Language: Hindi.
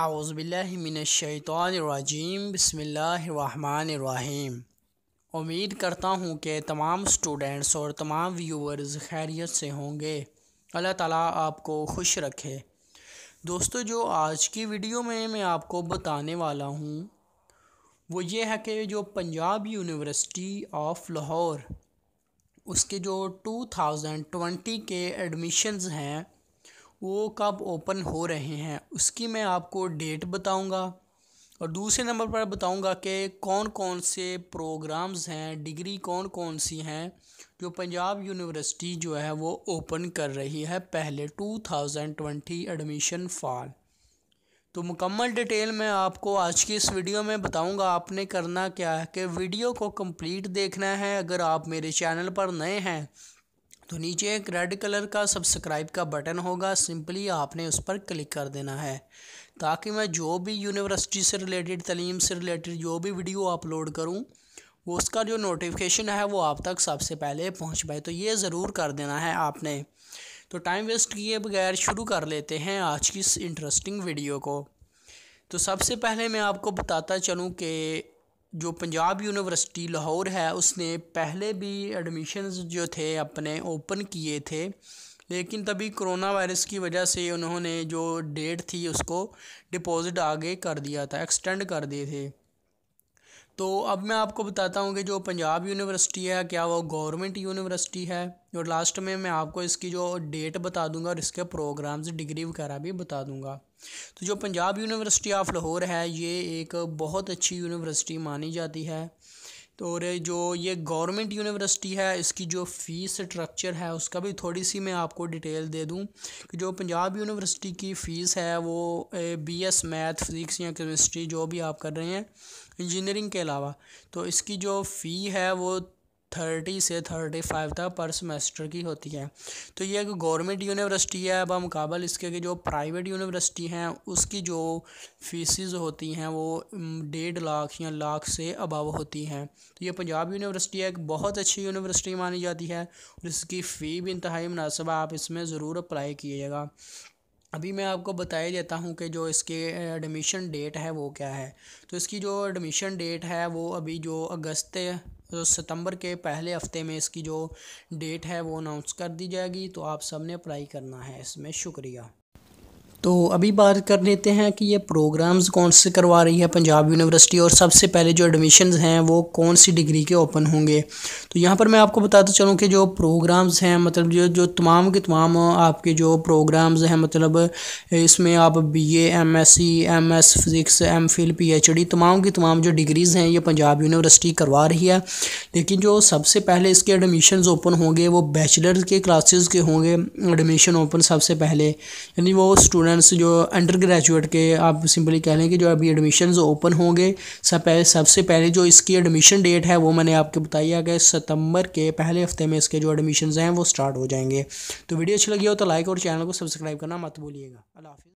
आउज़बिल्लिमिनशैतरजीम बसमीम उम्मीद करता हूँ कि तमाम स्टूडेंट्स और तमाम व्यूअर्स खैरियत से होंगे अल्लाह ताला आपको खुश रखे दोस्तों जो आज की वीडियो में मैं आपको बताने वाला हूँ वो ये है कि जो पंजाब यूनिवर्सिटी ऑफ लाहौर उसके जो 2020 के एडमिशन्स हैं वो कब ओपन हो रहे हैं उसकी मैं आपको डेट बताऊंगा और दूसरे नंबर पर बताऊंगा कि कौन कौन से प्रोग्राम्स हैं डिग्री कौन कौन सी हैं जो पंजाब यूनिवर्सिटी जो है वो ओपन कर रही है पहले 2020 एडमिशन फॉल तो मुकम्मल डिटेल मैं आपको आज की इस वीडियो में बताऊंगा आपने करना क्या है कि वीडियो को कंप्लीट देखना है अगर आप मेरे चैनल पर नए हैं तो नीचे एक रेड कलर का सब्सक्राइब का बटन होगा सिंपली आपने उस पर क्लिक कर देना है ताकि मैं जो भी यूनिवर्सिटी से रिलेटेड तलीम से रिलेटेड जो भी वीडियो अपलोड करूँ वो उसका जो नोटिफिकेशन है वो आप तक सबसे पहले पहुँच पाए तो ये ज़रूर कर देना है आपने तो टाइम वेस्ट किए बगैर शुरू कर लेते हैं आज की इस इंटरेस्टिंग वीडियो को तो सबसे पहले मैं आपको बताता चलूँ कि जो पंजाब यूनिवर्सिटी लाहौर है उसने पहले भी एडमिशन्स जो थे अपने ओपन किए थे लेकिन तभी कोरोना वायरस की वजह से उन्होंने जो डेट थी उसको डिपॉज़िट आगे कर दिया था एक्सटेंड कर दिए थे तो अब मैं आपको बताता हूँ कि जो पंजाब यूनिवर्सिटी है क्या वो गवर्नमेंट यूनिवर्सिटी है और लास्ट में मैं आपको इसकी जो डेट बता दूंगा और इसके प्रोग्राम्स डिग्री वगैरह भी बता दूंगा तो जो पंजाब यूनिवर्सिटी ऑफ लाहौर है ये एक बहुत अच्छी यूनिवर्सिटी मानी जाती है तो और जो ये गवर्नमेंट यूनिवर्सिटी है इसकी जो फ़ीस स्ट्रक्चर है उसका भी थोड़ी सी मैं आपको डिटेल दे दूं कि जो पंजाब यूनिवर्सिटी की फ़ीस है वो बीएस मैथ फिज़िक्स या केमिस्ट्री जो भी आप कर रहे हैं इंजीनियरिंग के अलावा तो इसकी जो फ़ी है वो थर्टी से थर्टी फाइव तक पर सेमेस्टर की होती है तो ये एक गवर्नमेंट यूनिवर्सिटी है अब मुकाबल इसके कि जो प्राइवेट यूनिवर्सिटी हैं उसकी जो फीसिस होती हैं वो डेढ़ लाख या लाख से अबव होती हैं तो ये पंजाब यूनिवर्सिटी एक बहुत अच्छी यूनिवर्सिटी मानी जाती है और इसकी फ़ी भी इंतहाई मुनासब आप इसमें ज़रूर अप्लाई कीजिएगा अभी मैं आपको बता ही देता हूँ कि जो इसके एडमिशन डेट है वो क्या है तो इसकी जो एडमिशन डेट है वो अभी जो अगस्त तो सितंबर के पहले हफ्ते में इसकी जो डेट है वो अनाउंस कर दी जाएगी तो आप सब ने अप्लाई करना है इसमें शुक्रिया तो अभी बात कर लेते हैं कि ये प्रोग्राम्स कौन से करवा रही है पंजाब यूनिवर्सिटी और सबसे पहले जो एडमिशन्स हैं वो कौन सी डिग्री के ओपन होंगे तो यहाँ पर मैं आपको बताता चलूँ कि जो प्रोग्राम्स हैं मतलब जो जो तमाम के तमाम आपके जो प्रोग्राम्स हैं मतलब इसमें आप B MSc M S C M S physics M Phil P H D तमाम की तमाम जो डिग्रीज़ हैं ये पंजाब यूनिवर्सिटी करवा रही है लेकिन जो सबसे पहले इसके एडमिशन ओपन होंगे वो बैचलर के क्लासेस के होंगे एडमिशन ओपन सबसे पहले यानी वो स्टूडेंट्स जो अंडर ग्रेजुएट के आप सिंपली कह लें कि जो अभी एडमिशन ओपन होंगे सब पहले सबसे पहले जो इसकी एडमिशन डेट है वो मैंने आपको बताई है कि सितंबर के पहले हफ्ते में इसके जो एडमिशन हैं वो स्टार्ट हो जाएंगे तो वीडियो अच्छी लगी हो तो लाइक और चैनल को सब्सक्राइब करना मत भूलिएगा अल्लाह